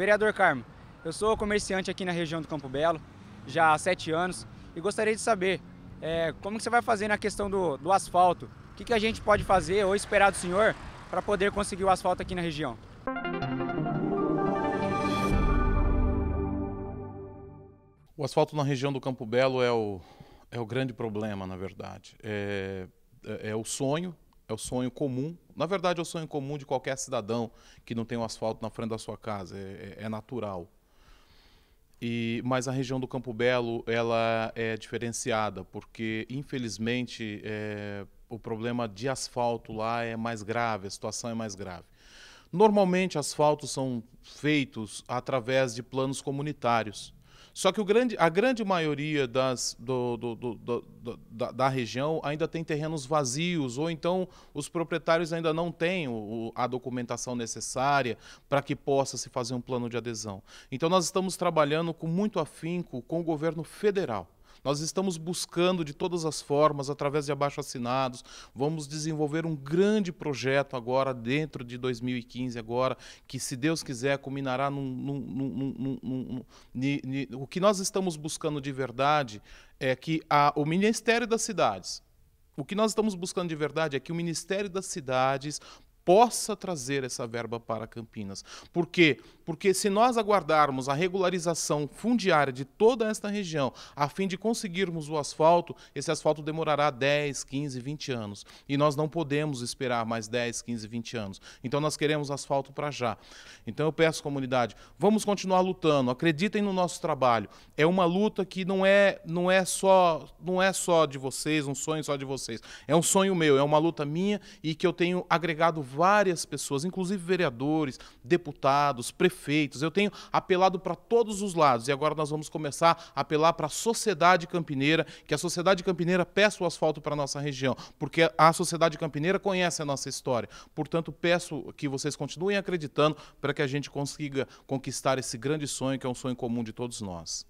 Vereador Carmo, eu sou comerciante aqui na região do Campo Belo, já há sete anos, e gostaria de saber é, como que você vai fazer na questão do, do asfalto. O que, que a gente pode fazer ou esperar do senhor para poder conseguir o asfalto aqui na região? O asfalto na região do Campo Belo é o, é o grande problema, na verdade. É, é, é o sonho é o sonho comum. Na verdade, é o sonho comum de qualquer cidadão que não tem um asfalto na frente da sua casa. É, é, é natural. E, mas a região do Campo Belo ela é diferenciada, porque, infelizmente, é, o problema de asfalto lá é mais grave, a situação é mais grave. Normalmente, asfaltos são feitos através de planos comunitários. Só que grande, a grande maioria das, do, do, do, da, da, região ainda tem terrenos vazios, ou então os proprietários ainda não têm o, a documentação necessária para que possa se fazer um plano de adesão. Então, nós estamos trabalhando com muito afinco com o governo federal nós estamos buscando de todas as formas, através de abaixo assinados, vamos desenvolver um grande projeto agora, dentro de 2015, agora, que se Deus quiser, culminará num. num, num, num o que nós estamos buscando de verdade é que a, o Ministério das Cidades, o que nós estamos buscando de verdade é que o Ministério das Cidades possa trazer essa verba para Campinas. Por quê? Porque se nós aguardarmos a regularização fundiária de toda esta região, a fim de conseguirmos o asfalto, esse asfalto demorará 10, 15, 20 anos. E nós não podemos esperar mais 10, 15, 20 anos. Então nós queremos asfalto para já. Então eu peço comunidade, vamos continuar lutando, acreditem no nosso trabalho. É uma luta que não é não é só não é só de vocês, um sonho só de vocês. É um sonho meu, é uma luta minha e que eu tenho agregado várias pessoas, inclusive vereadores, deputados, prefeitos. Eu tenho apelado para todos os lados e agora nós vamos começar a apelar para a sociedade campineira, que a sociedade campineira peça o asfalto para a nossa região, porque a sociedade campineira conhece a nossa história. Portanto, peço que vocês continuem acreditando para que a gente consiga conquistar esse grande sonho que é um sonho comum de todos nós.